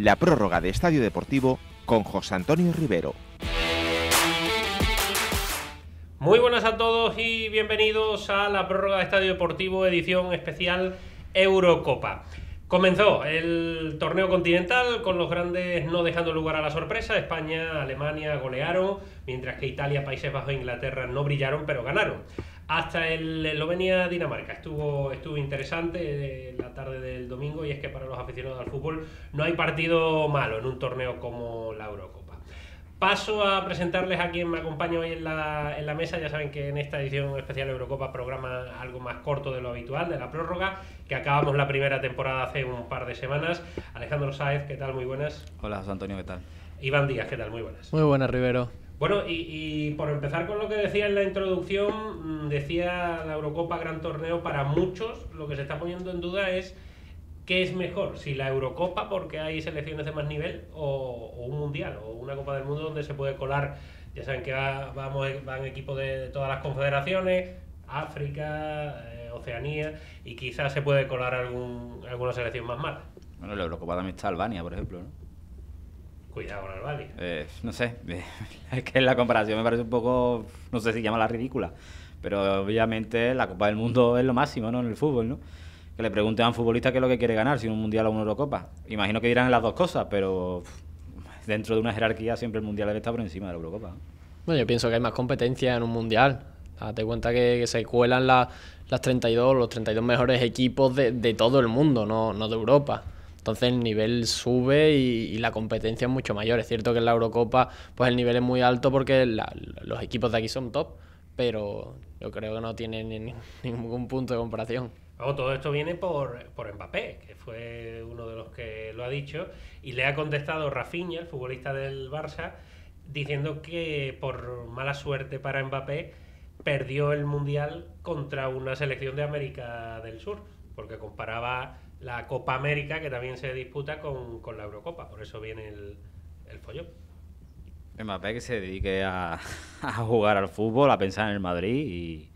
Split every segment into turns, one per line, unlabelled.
la prórroga de Estadio Deportivo con José Antonio Rivero.
Muy buenas a todos y bienvenidos a la prórroga de Estadio Deportivo edición especial Eurocopa. Comenzó el torneo continental con los grandes no dejando lugar a la sorpresa. España, Alemania golearon, mientras que Italia, Países Bajos e Inglaterra no brillaron pero ganaron. Hasta el Eslovenia-Dinamarca. Estuvo, estuvo interesante eh, la tarde del domingo y es que para los aficionados al fútbol no hay partido malo en un torneo como la Eurocopa. Paso a presentarles a quien me acompaña hoy en la, en la, mesa. Ya saben que en esta edición especial Eurocopa programa algo más corto de lo habitual, de la prórroga, que acabamos la primera temporada hace un par de semanas. Alejandro Sáez, ¿qué tal? Muy buenas. Hola, Antonio, ¿qué tal? Iván Díaz, ¿qué tal? Muy buenas.
Muy buenas, Rivero.
Bueno, y, por empezar con lo que decía en la introducción, mm, decía la Eurocopa Gran Torneo para muchos, lo que se está poniendo en duda es qué es mejor, si la Eurocopa porque hay selecciones de más nivel o, un Mundial o una Copa del Mundo donde se puede colar, ya saben que va, vamos, van equipos de, todas las confederaciones, África, eh, Oceanía y quizás se puede colar algún, alguna selección más mala.
Bueno, la Eurocopa también está Albania, por ejemplo, ¿no? Eh, no sé, es que la comparación me parece un poco, no sé si llama la ridícula, pero obviamente la Copa del Mundo es lo máximo ¿no? en el fútbol, ¿no? Que le pregunten a un futbolista qué es lo que quiere ganar, si un mundial o una Eurocopa. Imagino que dirán las dos cosas, pero dentro de una jerarquía siempre el mundial debe estar por encima de la Eurocopa. Bueno, yo pienso que hay más competencia en un
mundial. Date cuenta que, se cuelan las 32, los 32 mejores equipos de, todo el mundo, no, no de Europa. Entonces el nivel sube y, la competencia es mucho mayor. Es cierto que en la Eurocopa pues el nivel es muy alto porque los equipos de aquí son top, pero yo creo que no tienen ningún punto de comparación.
todo esto viene por, por Mbappé, que fue uno de los que lo ha dicho, y le ha contestado Rafinha, el futbolista del Barça, diciendo que por mala suerte para Mbappé perdió el Mundial contra una selección de América del Sur, porque comparaba la Copa América, que también se disputa con, la Eurocopa, por eso viene el, el follón.
Mbappé que se dedique a, jugar al fútbol, a pensar en el Madrid y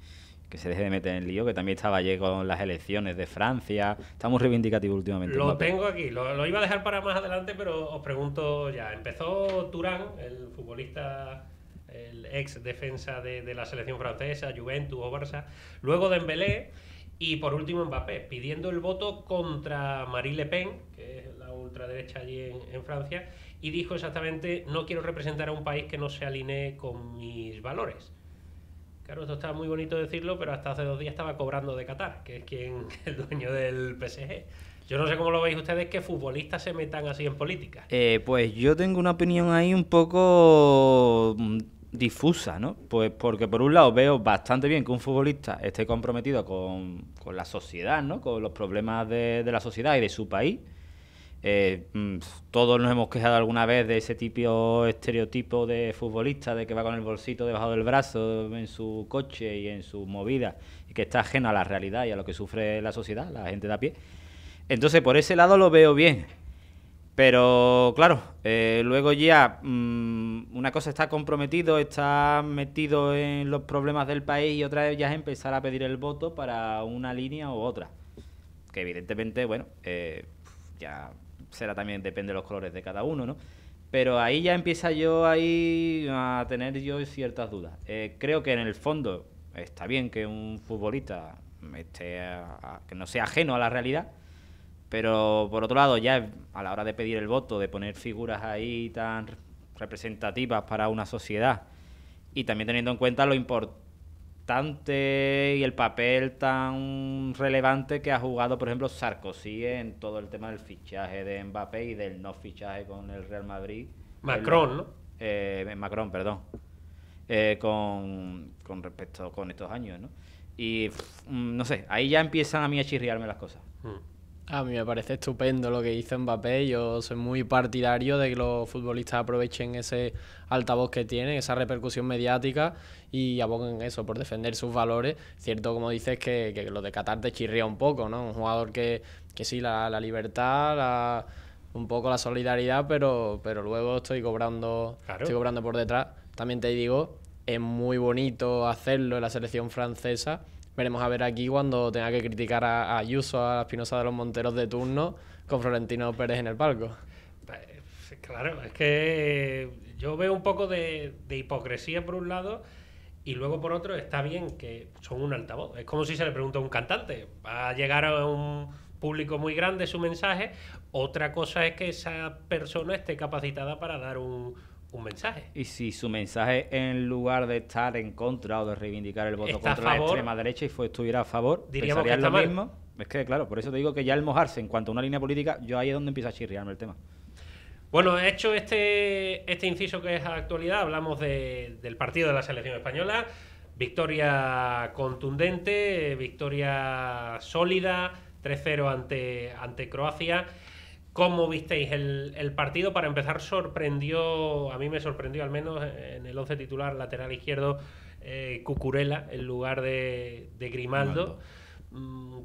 que se deje de meter en lío, que también estaba ayer con las elecciones de Francia. Está muy reivindicativo últimamente. Lo
tengo aquí, lo, iba a dejar para más adelante, pero os pregunto ya. Empezó Turán, el futbolista, el ex defensa de, la selección francesa, Juventus o Barça. Luego Dembélé. Y por último, Mbappé, pidiendo el voto contra Marie Le Pen, que es la ultraderecha allí en, Francia, y dijo exactamente, no quiero representar a un país que no se alinee con mis valores. Claro, esto está muy bonito decirlo, pero hasta hace dos días estaba cobrando de Qatar, que es quien el dueño del PSG. Yo no sé cómo lo veis ustedes que futbolistas se metan así en política.
Eh, pues yo tengo una opinión ahí un poco mm, difusa, ¿no? Pues porque por un lado veo bastante bien que un futbolista esté comprometido con, la sociedad, ¿no? Con los problemas de, la sociedad y de su país. Eh, mm, todos nos hemos quejado alguna vez de ese tipo estereotipo de futbolista, de que va con el bolsito debajo del brazo en su coche y en su movida, y que está ajeno a la realidad y a lo que sufre la sociedad, la gente de a pie. Entonces, por ese lado lo veo bien. Pero claro, eh, luego ya mm, una cosa está comprometido, está metido en los problemas del país y otra ya es empezar a pedir el voto para una línea u otra. Que evidentemente, bueno, eh, ya será también, depende de los colores de cada uno, ¿no? Pero ahí ya empieza yo ahí a tener yo ciertas dudas. Eh, creo que en el fondo está bien que un futbolista esté que no sea ajeno a la realidad, pero por otro lado, ya a la hora de pedir el voto, de poner figuras ahí tan representativas para una sociedad, y también teniendo en cuenta lo importante y el papel tan relevante que ha jugado, por ejemplo, Sarkozy en todo el tema del fichaje de Mbappé y del no fichaje con el Real Madrid. Macron, eh, ¿no? Eh, Macron, perdón. Eh, con, respecto con estos años, ¿no? Y mm, no sé, ahí ya empiezan a mí a chirriarme las cosas.
Mm. A mí me parece estupendo lo que hizo Mbappé. Yo soy muy partidario de que los futbolistas aprovechen ese altavoz que tienen, esa repercusión mediática y abogen eso por defender sus valores. Cierto, como dices, que, que lo de Qatar te chirría un poco, ¿no? Un jugador que, sí, la, libertad, un poco la solidaridad, pero, luego estoy cobrando, estoy cobrando por detrás. También te digo, es muy bonito hacerlo en la selección francesa Veremos a ver aquí cuando tenga que criticar a, a Ayuso, a Espinosa de los Monteros de turno, con Florentino Pérez en el palco. Pues,
claro, es que yo veo un poco de, hipocresía por un lado. Y luego, por otro, está bien que son un altavoz. Es como si se le pregunta a un cantante. Va a llegar a un público muy grande su mensaje. Otra cosa es que esa persona esté capacitada para dar un, un mensaje.
Y si su mensaje, en lugar de estar en contra o de reivindicar el voto contra la extrema derecha y fue, estuviera a favor, diríamos que lo mismo. Es que, claro, por eso te digo que ya el mojarse en cuanto a una línea política, yo ahí es donde empieza a chirriarme el tema.
Bueno, he hecho este, este inciso que es actualidad. Hablamos del partido de la selección española. Victoria contundente, victoria sólida, 3-0 ante, ante Croacia. ¿Cómo visteis el, el, partido? Para empezar, sorprendió, a mí me sorprendió al menos en el 11 titular lateral izquierdo eh, Cucurella en lugar de, Grimaldo. Grimaldo.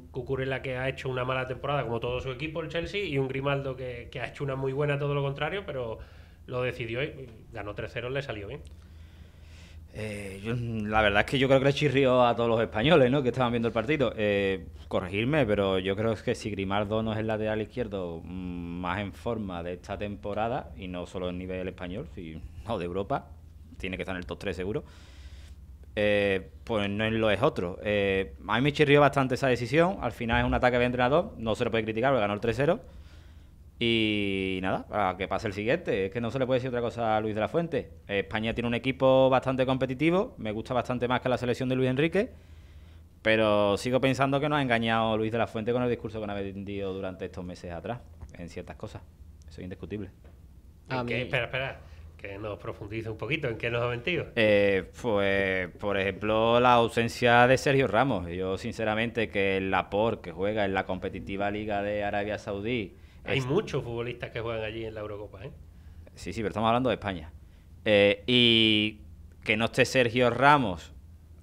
Mm, Cucurella que ha hecho una mala temporada como todo su equipo, el Chelsea, y un Grimaldo que, que ha hecho una muy buena, todo lo contrario, pero lo decidió y ganó 3-0, le salió bien.
Eh, yo, la verdad es que yo creo que le chirrió a todos los españoles ¿no? que estaban viendo el partido. Eh, corregirme, pero yo creo que si Grimardo no es el lateral izquierdo mm, más en forma de esta temporada, y no solo en nivel español, sino de Europa, tiene que estar en el top 3 seguro, eh, pues no lo es otro. Eh, a mí me chirrió bastante esa decisión. Al final es un ataque de entrenador, no se lo puede criticar, porque ganó el 3-0. Y nada, para que pase el siguiente. Es que no se le puede decir otra cosa a Luis de la Fuente. España tiene un equipo bastante competitivo, me gusta bastante más que la selección de Luis Enrique, pero sigo pensando que nos ha engañado Luis de la Fuente con el discurso que nos ha vendido durante estos meses atrás, en ciertas cosas. Eso es indiscutible.
Espera, espera que nos profundice un poquito en qué nos ha mentido.
Eh, pues, por ejemplo, la ausencia de Sergio Ramos. Yo, sinceramente, que el Lapor, que juega en la competitiva liga de Arabia Saudí, hay
muchos futbolistas que juegan allí en la Eurocopa, ¿eh?
Sí, sí, pero estamos hablando de España. Eh, y que no esté Sergio Ramos,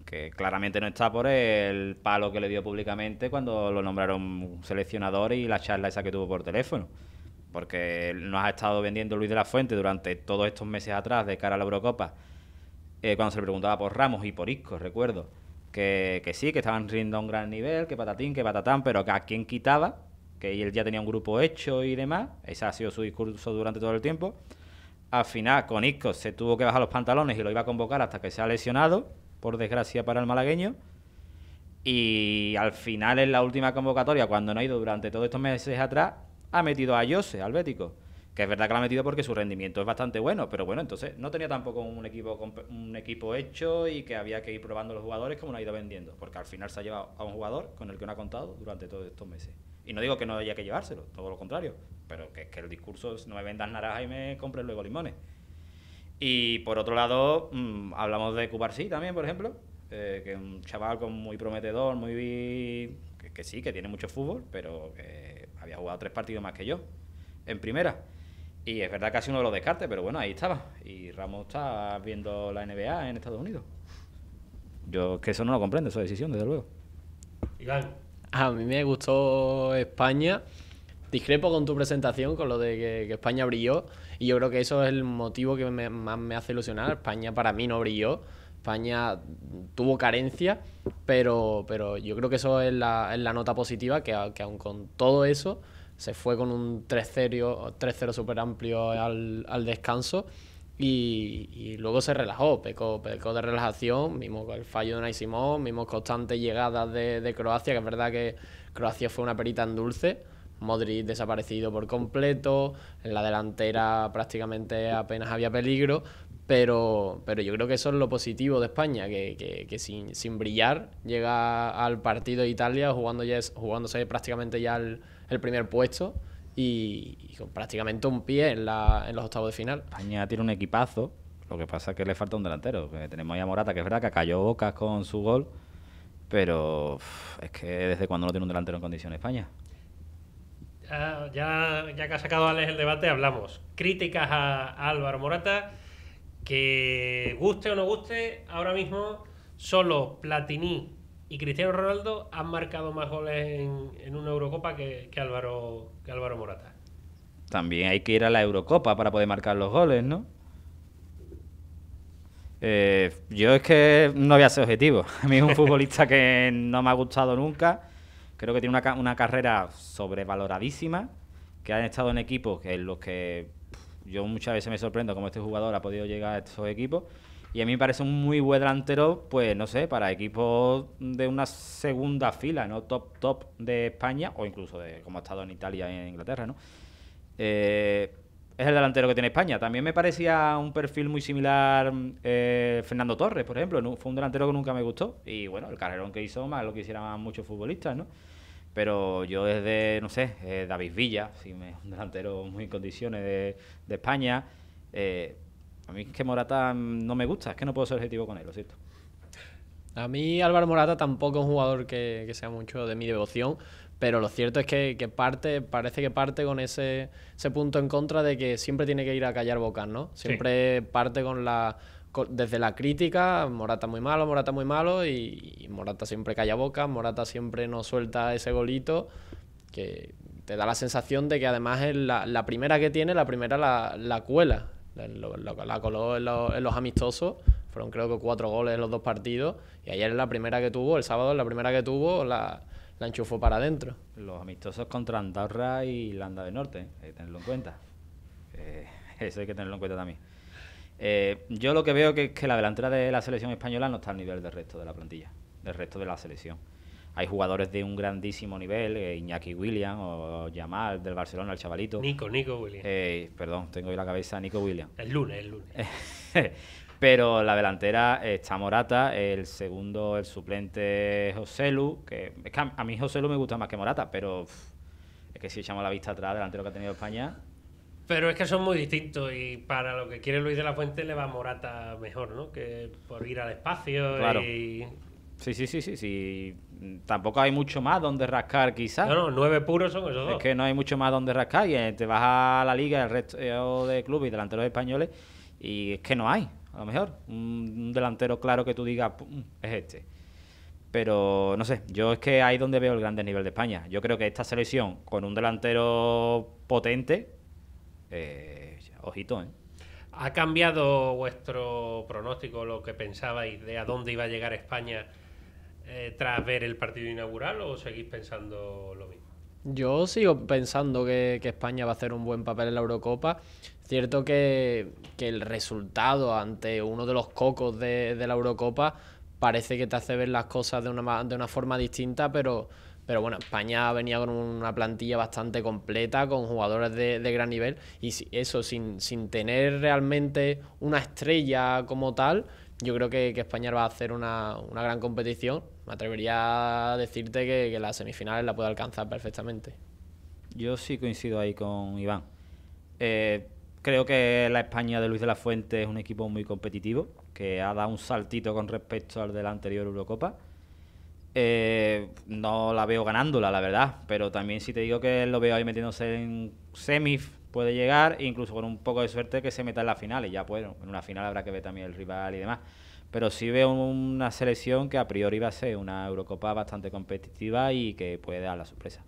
que claramente no está por el palo que le dio públicamente cuando lo nombraron seleccionador y la charla esa que tuvo por teléfono. Porque nos ha estado vendiendo Luis de la Fuente durante todos estos meses atrás de cara a la Eurocopa, eh, cuando se le preguntaba por Ramos y por Isco, recuerdo. Que, sí, que estaban riendo a un gran nivel, que patatín, que patatán, pero que a quién quitaba que él ya tenía un grupo hecho y demás, ese ha sido su discurso durante todo el tiempo. Al final, con Isco se tuvo que bajar los pantalones y lo iba a convocar hasta que se ha lesionado, por desgracia para el malagueño. Y al final, en la última convocatoria, cuando no ha ido durante todos estos meses atrás, ha metido a Jose, al Bético. Que es verdad que lo ha metido porque su rendimiento es bastante bueno, pero bueno, entonces no tenía tampoco un equipo, un equipo hecho y que había que ir probando los jugadores como no ha ido vendiendo, porque al final se ha llevado a un jugador con el que no ha contado durante todos estos meses. Y no digo que no haya que llevárselo, todo lo contrario, pero que es que el discurso es no me vendas naranjas y me compres luego limones. Y por otro lado, mm, hablamos de Cubarsí también, por ejemplo, eh, que es un chaval con muy prometedor, muy... Que, que, sí, que tiene mucho fútbol, pero que había jugado tres partidos más que yo en primera. Y es verdad que ha uno de los descartes, pero bueno, ahí estaba. Y Ramos está viendo la NBA en Estados Unidos. Yo que eso no lo comprendo, esa decisión, desde luego. igual a mí me gustó
España. Discrepo con tu presentación, con lo de que, España brilló. Y yo creo que eso es el motivo que me, más me hace ilusionar. España para mí no brilló. España tuvo carencia, pero, pero yo creo que eso es la, nota positiva, que, que aun con todo eso se fue con un 3-0 super amplio al descanso y, luego se relajó, pecó, de relajación, mismo el fallo de Simón, mismo constantes llegadas de, Croacia, que es verdad que Croacia fue una perita en dulce, Modric desaparecido por completo, en la delantera prácticamente apenas había peligro, pero, pero yo creo que eso es lo positivo de España, que, sin, sin, brillar llega al partido de Italia jugando ya, jugándose prácticamente ya el
primer puesto y, con prácticamente un pie en, la, en los octavos de final. España tiene un equipazo, lo que pasa es que le falta un delantero. Eh, tenemos ahí a Morata, que es verdad que cayó Bocas con su gol, pero es que desde cuando no tiene un delantero en condición España.
ya, ya, que ha sacado Alex el debate, hablamos. Críticas a, Álvaro Morata, que guste o no guste, ahora mismo solo Platini y Cristiano Ronaldo han marcado más goles en, una Eurocopa que, Álvaro, que Álvaro Morata.
También hay que ir a la Eurocopa para poder marcar los goles, ¿no? Eh, yo es que no voy a ser objetivo. A mí es un futbolista que no me ha gustado nunca. Creo que tiene una, carrera sobrevaloradísima, que han estado en equipos en los que yo muchas veces me sorprendo cómo este jugador ha podido llegar a estos equipos y a mí me parece un muy buen delantero, pues no sé, para equipos de una segunda fila, ¿no? Top, top de España o incluso de como ha estado en Italia y en Inglaterra, ¿no? Eh, es el delantero que tiene España. También me parecía un perfil muy similar eh, Fernando Torres, por ejemplo. ¿no? Fue un delantero que nunca me gustó. Y bueno, el carrerón que hizo más lo que hicieran muchos futbolistas, ¿no? Pero yo desde, no sé, eh, David Villa, un delantero muy en condiciones de, España. A mí es que Morata no me gusta, es que no puedo ser objetivo con él, lo cierto.
A mí Álvaro Morata tampoco es un jugador que, sea mucho de mi devoción, pero lo cierto es que, parte, parece que parte con ese, punto en contra de que siempre tiene que ir a callar bocas, ¿no? Siempre parte con la desde la crítica, Morata muy malo, Morata muy malo, y, Morata siempre calla boca, Morata siempre no suelta ese golito, que te da la sensación de que además es la, primera que tiene, la primera la cuela la coló en, los amistosos, fueron creo que cuatro goles en los dos partidos, y
ayer es la primera que tuvo, el sábado la primera que tuvo, la, la enchufó para adentro. Los amistosos contra Andorra y Landa del Norte, hay que tenerlo en cuenta. Eh, eso hay que tenerlo en cuenta también. Eh, yo lo que veo que es que la delantera de la selección española no está al nivel del resto de la plantilla, del resto de la selección hay jugadores de un grandísimo nivel, eh, Iñaki William o, Yamal del Barcelona, el chavalito. Nico, Nico William. Eh, perdón, tengo ahí la cabeza Nico William.
El lunes, el lunes.
Pero la delantera está Morata, el segundo, el suplente Joselu, que es que a, mí mí Joselu me gusta más que Morata, pero es que si echamos la vista atrás, delantero que ha tenido España,
pero es que son muy distintos y para lo que quiere Luis de la Fuente le va Morata mejor, ¿no? Que por ir al espacio y,
Sí, sí, sí, sí, Tampoco hay mucho más donde rascar, quizás. No, no, nueve puros son esos dos. Es que no hay mucho más donde rascar y eh, te vas a la liga, el resto eh, de clubes y delanteros españoles y es que no hay, a lo mejor. Un, delantero claro que tú digas, es este. Pero no sé, yo es que ahí donde veo el gran nivel de España. Yo creo que esta selección con un delantero potente, eh, ojito, ¿eh?
¿Ha cambiado vuestro pronóstico, lo que pensaba y de a dónde iba a llegar España eh, tras ver el partido inaugural o seguís pensando lo mismo?
Yo sigo pensando que, España va a hacer un buen papel en la Eurocopa. Cierto que, el resultado ante uno de los cocos de, la Eurocopa parece que te hace ver las cosas de una, de una forma distinta, pero, pero bueno, España venía con una plantilla bastante completa, con jugadores de, gran nivel, y eso sin, sin tener realmente una estrella como tal, yo creo que, España va a hacer una, gran competición. Me atrevería a decirte que, que las semifinales la puede alcanzar perfectamente.
Yo sí coincido ahí con Iván. Eh, creo que la España de Luis de la Fuente es un equipo muy competitivo, que ha dado un saltito con respecto al de la anterior Eurocopa. Eh, no la veo ganándola, la verdad, pero también si te digo que lo veo ahí metiéndose en semis puede llegar, incluso con un poco de suerte que se meta en la final, y Ya, bueno, pues, en una final habrá que ver también el rival y demás. Pero sí veo una selección que a priori va a ser una Eurocopa bastante competitiva y que puede dar la sorpresa.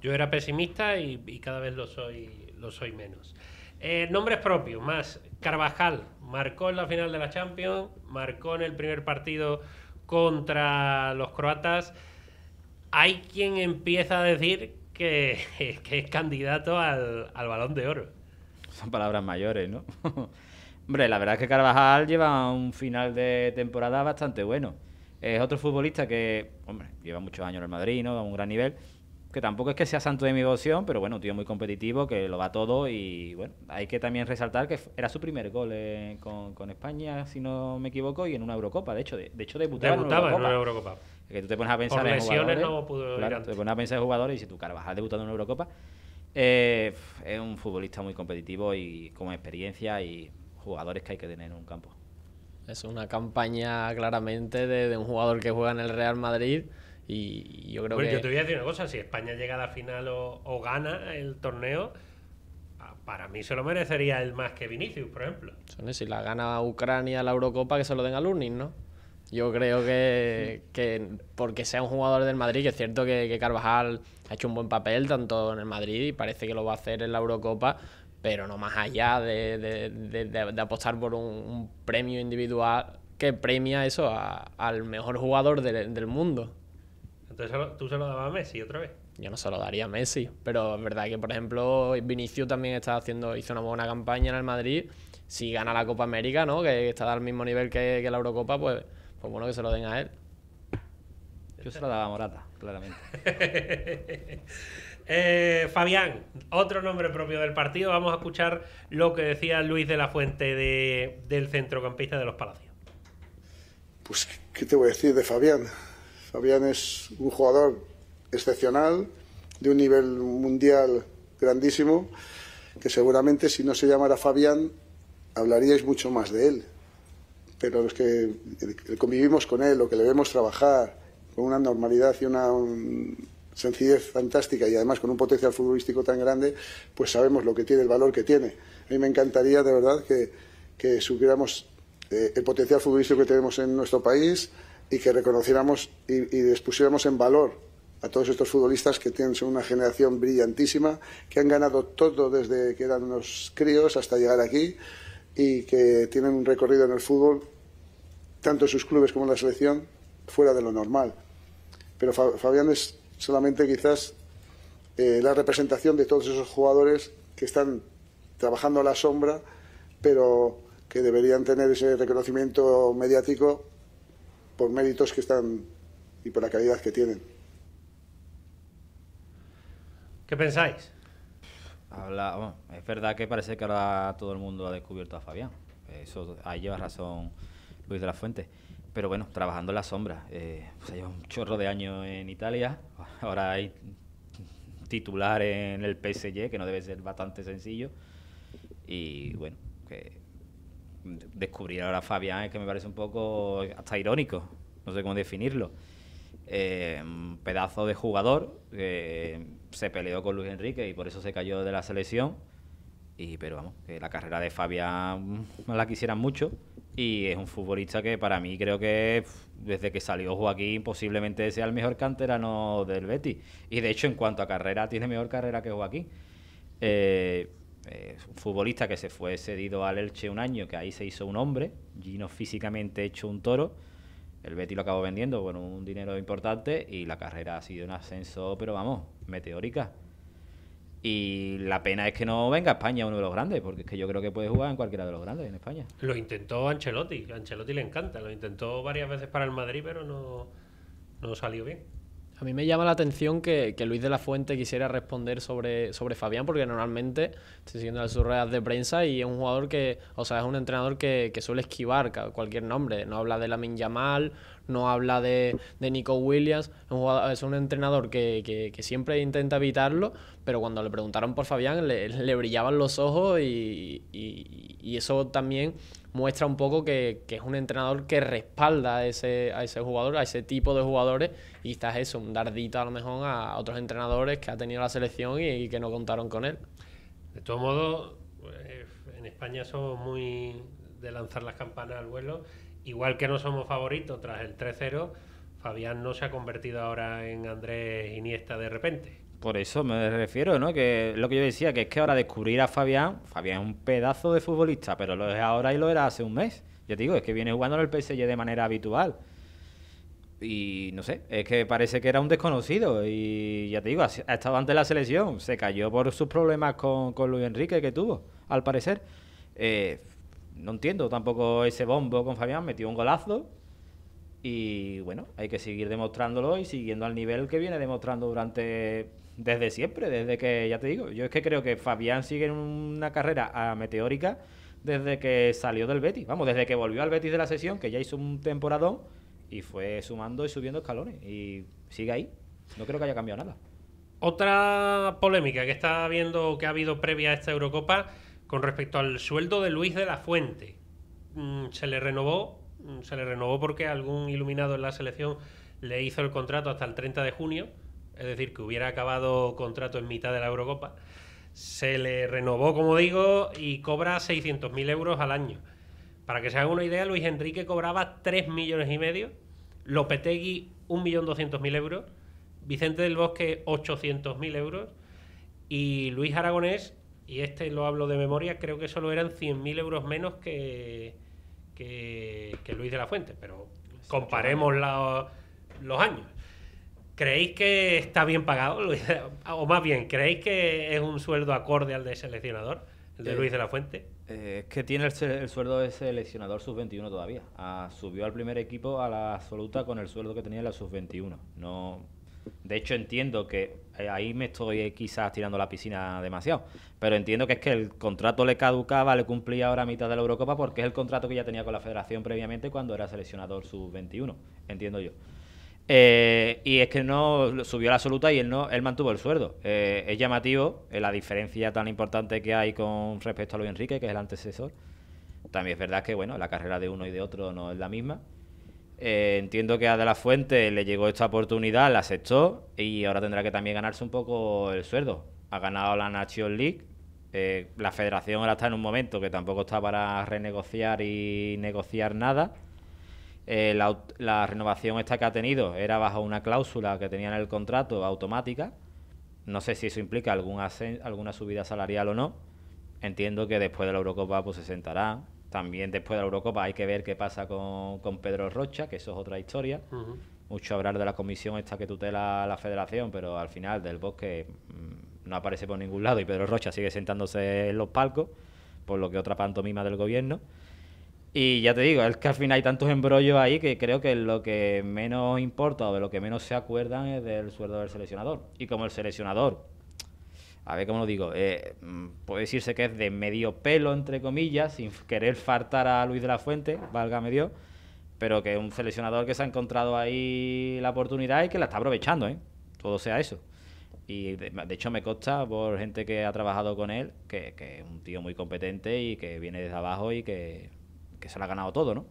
Yo era
pesimista y, cada vez lo soy, lo soy menos. Eh, nombres propios, más. Carvajal marcó en la final de la Champions, marcó en el primer partido contra los croatas. Hay quien empieza a decir que, es candidato al, al balón de oro.
Son palabras mayores, ¿no? Hombre, la verdad es que Carvajal lleva un final de temporada bastante bueno. Es otro futbolista que, hombre, lleva muchos años en el Madrid, ¿no? A un gran nivel. Que tampoco es que sea santo de mi devoción, pero bueno, un tío muy competitivo, que lo va todo. Y bueno, hay que también resaltar que era su primer gol con, España, si no me equivoco, y en una Eurocopa. De hecho, de, hecho debutaba, Eurocopa. Que tú te pones a pensar Por en lesiones no pudo ir Te pones a pensar en jugadores y si tu Carvajal debutando en una Eurocopa, eh, es un futbolista muy competitivo y con experiencia y jugadores que hay que tener en un campo.
Es una campaña claramente de, un jugador que juega en el Real Madrid. Y yo creo que. que. Yo te voy a decir una
cosa: si España llega a la final o, gana el torneo, para mí se lo merecería el más que Vinicius, por ejemplo.
Si la gana Ucrania la Eurocopa, que se lo den a Lunin, ¿no? Yo creo que, porque sea un jugador del Madrid, que es cierto que, Carvajal ha hecho un buen papel tanto en el Madrid y parece que lo va a hacer en la Eurocopa, pero no más allá de, de, de, apostar por un, premio individual que premia eso al mejor jugador del, mundo.
Entonces tú se lo dabas a Messi otra vez.
Yo no se lo daría a Messi, pero es verdad que, por ejemplo, Vinicius también está haciendo, hizo una buena campaña en el Madrid. Si gana la Copa América, ¿no? Que está al mismo nivel que, que la Eurocopa, pues como bueno que se lo den a él.
Yo se lo daba a Morata, claramente. Eh, Fabián, otro nombre propio del partido. Vamos a escuchar lo que decía Luis de la Fuente del centrocampista de los Palacios.
Pues, ¿qué te voy a decir de Fabián? Fabián es un jugador excepcional, de un nivel mundial grandísimo, que seguramente si no se llamara Fabián hablaríais mucho más de él pero los que eh, convivimos con él o que le vemos trabajar con una normalidad y una mm, sencillez fantástica y además con un potencial futbolístico tan grande, pues sabemos lo que tiene, el valor que tiene. A mí me encantaría de verdad que, que supiéramos eh, el potencial futbolístico que tenemos en nuestro país y que reconociéramos y, y expusiéramos en valor a todos estos futbolistas que tienen una generación brillantísima, que han ganado todo desde que eran unos críos hasta llegar aquí y que tienen un recorrido en el fútbol, tanto en sus clubes como en la selección, fuera de lo normal. Pero Fabián es solamente quizás eh, la representación de todos esos jugadores que están trabajando a la sombra, pero que deberían tener ese reconocimiento mediático por méritos que están y por la calidad que tienen.
¿Qué
pensáis? Habla, es verdad que parece que ahora todo el mundo ha descubierto a Fabián. Eso ahí lleva razón Luis de la Fuente. Pero bueno, trabajando en la sombra. Eh, pues, lleva un chorro de años en Italia. Ahora hay titular en el PSG, que no debe ser bastante sencillo. Y bueno, descubrir ahora a Fabián es que me parece un poco hasta irónico. No sé cómo definirlo. un eh, pedazo de jugador. Eh, se peleó con Luis Enrique y por eso se cayó de la selección. Y, pero vamos, que la carrera de Fabián no mm, la quisieran mucho. Y es un futbolista que para mí creo que desde que salió Joaquín posiblemente sea el mejor canterano del Betis. Y de hecho en cuanto a carrera tiene mejor carrera que Joaquín. Eh, eh, es un futbolista que se fue cedido al Elche un año, que ahí se hizo un hombre, Gino físicamente hecho un toro el Betty lo acabó vendiendo, con un dinero importante y la carrera ha sido un ascenso, pero vamos, meteórica. Y la pena es que no venga a España uno de los grandes, porque es que yo creo que puede jugar en cualquiera de los grandes en España.
Lo intentó Ancelotti, Ancelotti le encanta, lo intentó varias veces para el Madrid, pero no salió bien.
A mí me llama la atención que, Luis de la Fuente quisiera responder sobre, sobre Fabián, porque normalmente estoy siguiendo las ruedas de prensa y es un jugador que, o sea, es un entrenador que, que suele esquivar cualquier nombre. No habla de la Yamal, no habla de, Nico Williams, es un, entrenador que, siempre intenta evitarlo, pero cuando le preguntaron por Fabián le, brillaban los ojos y, eso también muestra un poco que, es un entrenador que respalda a ese, a ese jugador, a ese tipo de jugadores y está eso, un dardito a lo mejor a otros entrenadores que ha tenido la selección
y, y que no contaron con él. De todos modos, eh, en España somos muy de lanzar las campanas al vuelo igual que no somos favoritos tras el 3-0, Fabián no se ha convertido ahora en Andrés Iniesta de repente.
Por eso me refiero, ¿no? Que lo que yo decía, que es que ahora descubrir a Fabián, Fabián es un pedazo de futbolista, pero lo es ahora y lo era hace un mes. Ya te digo, es que viene jugando en el PSG de manera habitual. Y no sé, es que parece que era un desconocido. Y ya te digo, ha, estado estado ante la selección, se cayó por sus problemas con, con Luis Enrique que tuvo, al parecer. Eh, no entiendo tampoco ese bombo con Fabián, metió un golazo. Y bueno, hay que seguir demostrándolo y siguiendo al nivel que viene demostrando durante desde siempre, desde que, ya te digo, yo es que creo que Fabián sigue en una carrera meteórica desde que salió del Betis, vamos, desde que volvió al Betis de la sesión, que ya hizo un temporadón y fue sumando y subiendo escalones y sigue ahí, no creo que haya cambiado nada. Otra
polémica que está habiendo, que ha habido previa a esta Eurocopa con respecto al sueldo de Luis de la Fuente, mm, se le renovó, mm, se le renovó porque algún iluminado en la selección le hizo el contrato hasta el 30 de junio, es decir, que hubiera acabado contrato en mitad de la Eurocopa. Se le renovó, como digo, y cobra 600.000 euros al año. Para que se haga una idea, Luis Enrique cobraba 3 millones y medio, Lopetegui 1.200.000 euros, Vicente del Bosque 800.000 euros y Luis Aragonés y este lo hablo de memoria, creo que solo eran 100.000 euros menos que, que, Luis de la Fuente, pero comparemos los años. ¿Creéis que está bien pagado, Luis o más bien, ¿creéis que es
un sueldo acorde al de seleccionador, el de eh, Luis de la Fuente? Eh, es que tiene el, sueldo de seleccionador sub-21 todavía. Ah, subió al primer equipo a la absoluta con el sueldo que tenía en la sub-21. No, de hecho, entiendo que eh, ahí me estoy eh, quizás tirando la piscina demasiado, pero entiendo que es que el contrato le caducaba, le cumplía ahora a mitad de la Eurocopa porque es el contrato que ya tenía con la federación previamente cuando era seleccionador sub-21, entiendo yo. Eh, y es que no subió la absoluta y él no él mantuvo el sueldo. es llamativo la diferencia tan importante que hay con respecto a Luis Enrique, que es el antecesor. También es verdad que bueno, la carrera de uno y de otro no es la misma. Eh, entiendo que a De La Fuente le llegó esta oportunidad, la aceptó y ahora tendrá que también ganarse un poco el sueldo. Ha ganado la National League. Eh, la federación ahora está en un momento que tampoco está para renegociar y negociar nada. Eh, la, renovación esta que ha tenido era bajo una cláusula que tenía en el contrato automática. No sé si eso implica alguna, subida salarial o no. Entiendo que después de la Eurocopa pues, se sentará, también después de la Eurocopa hay que ver qué pasa con, Pedro Rocha, que eso es otra historia. Mucho hablar de la comisión esta que tutela la federación, pero al final del bosque mm, no aparece por ningún lado y Pedro Rocha sigue sentándose en los palcos, por lo que otra pantomima del gobierno. Y ya te digo, es que al final hay tantos embrollos ahí que creo que lo que menos importa o de lo que menos se acuerdan es del sueldo del seleccionador. Y como el seleccionador a ver cómo lo digo, eh, mm, puede decirse que es de medio pelo, entre comillas, sin querer faltar a Luis de la Fuente, valga medio, pero que es un seleccionador que se ha encontrado ahí la oportunidad y que la está aprovechando, ¿eh? todo sea eso. Y de, hecho me consta por gente que ha trabajado con él, que, es un tío muy competente y que viene desde abajo y que, se lo ha ganado todo, ¿no?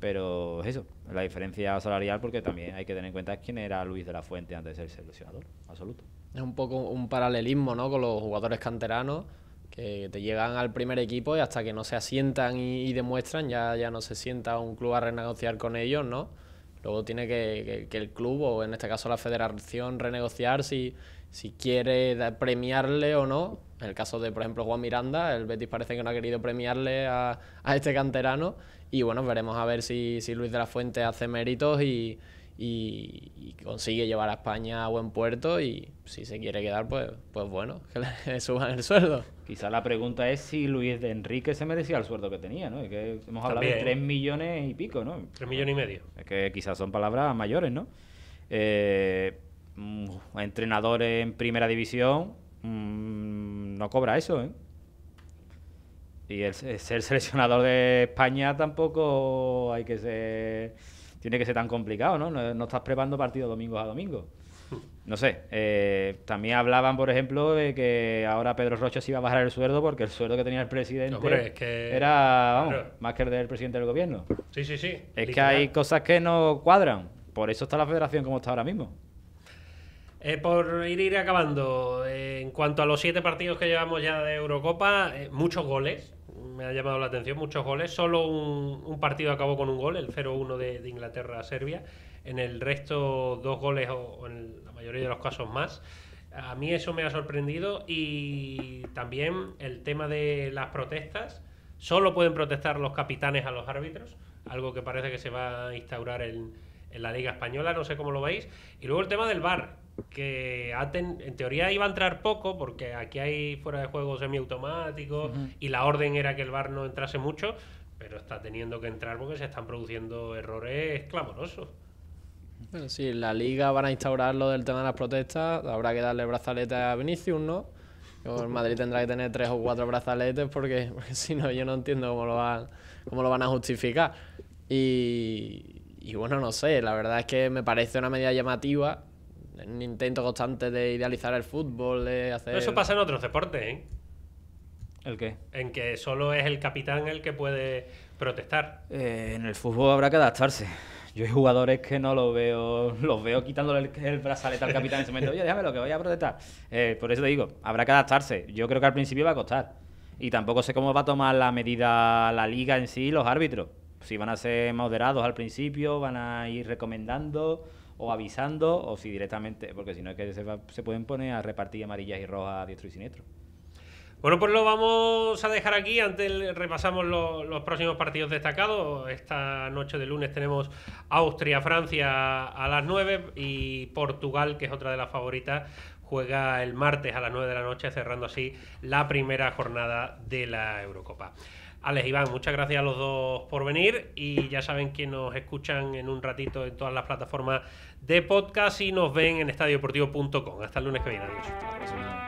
Pero eso, la diferencia salarial, porque también hay que tener en cuenta quién era Luis de la Fuente antes de ser seleccionador, absoluto es un poco un paralelismo
¿no? con los jugadores canteranos que te llegan al primer equipo y hasta que no se asientan y, demuestran, ya, ya no se sienta un club a renegociar con ellos, ¿no? Luego tiene que, que, el club o en este caso la federación renegociar si, si quiere premiarle o no. En el caso de, por ejemplo, Juan Miranda, el Betis parece que no ha querido premiarle a, a este canterano y bueno, veremos a ver si, si Luis de la Fuente hace méritos y, y, consigue llevar a España a buen puerto y si se quiere quedar, pues, pues
bueno, que le suban el sueldo. Quizá la pregunta es si Luis de Enrique se merecía el sueldo que tenía, ¿no? Es que hemos hablado de tres millones y pico, ¿no? 3 millones y medio. Es que quizás son palabras mayores, ¿no? Eh, mm, entrenadores en primera división mm, no cobra eso, ¿eh? Y ser seleccionador de España tampoco hay que ser tiene que ser tan complicado, ¿no? No, estás preparando partido domingo a domingo. No sé, eh, también hablaban, por ejemplo, de que ahora Pedro Rocha se iba a bajar el sueldo porque el sueldo que tenía el presidente era más que el del presidente del gobierno.
Sí, sí, sí. Es que hay
cosas que no cuadran. Por eso está la federación como está ahora mismo.
Eh, por ir, ir acabando, eh, en cuanto a los siete partidos que llevamos ya de Eurocopa, muchos goles, me ha llamado la atención, muchos goles. Solo un, partido acabó con un gol, el 0-1 de, Inglaterra a Serbia. En el resto, dos goles o, en la mayoría de los casos más. A mí eso me ha sorprendido y también el tema de las protestas. Solo pueden protestar los capitanes a los árbitros, algo que parece que se va a instaurar en, la Liga Española, no sé cómo lo veis. Y luego el tema del bar que en teoría iba a entrar poco, porque aquí hay fuera de juego semiautomáticos y la orden era que el bar no entrase mucho, pero está teniendo que entrar porque se están produciendo errores clamorosos.
Bueno, sí, la liga van a instaurar lo del tema de las protestas, habrá que darle brazalete a Vinicius, ¿no? El Madrid tendrá que tener tres o cuatro brazaletes porque, si no yo no entiendo cómo lo van, lo van a justificar. Y, y bueno, no sé, la verdad es que me parece una medida llamativa un intento constante de idealizar el fútbol, de hacer...
eso pasa en otros deportes, ¿eh? ¿El qué? En que solo es el capitán el que puede protestar.
Eh, en el fútbol habrá que adaptarse. Yo hay jugadores que no los veo, los veo quitándole el, brazalete al capitán en ese momento. Oye, déjamelo, que voy a protestar. Eh, por eso te digo, habrá que adaptarse. Yo creo que al principio va a costar. Y tampoco sé cómo va a tomar la medida la liga en sí, los árbitros. Si van a ser moderados al principio, van a ir recomendando o avisando, o si directamente, porque si no es que se, pueden poner a repartir amarillas y rojas a diestro y siniestro.
Bueno, pues lo vamos a dejar aquí. Antes repasamos los próximos partidos destacados. Esta noche de lunes tenemos Austria-Francia a las 9 y Portugal, que es otra de las favoritas, juega el martes a las 9 de la noche, cerrando así la primera jornada de la Eurocopa. Alex Iván, muchas gracias a los dos por venir y ya saben que nos escuchan en un ratito en todas las plataformas de podcast y nos ven en estadiodeportivo.com. Hasta el lunes que viene. Adiós.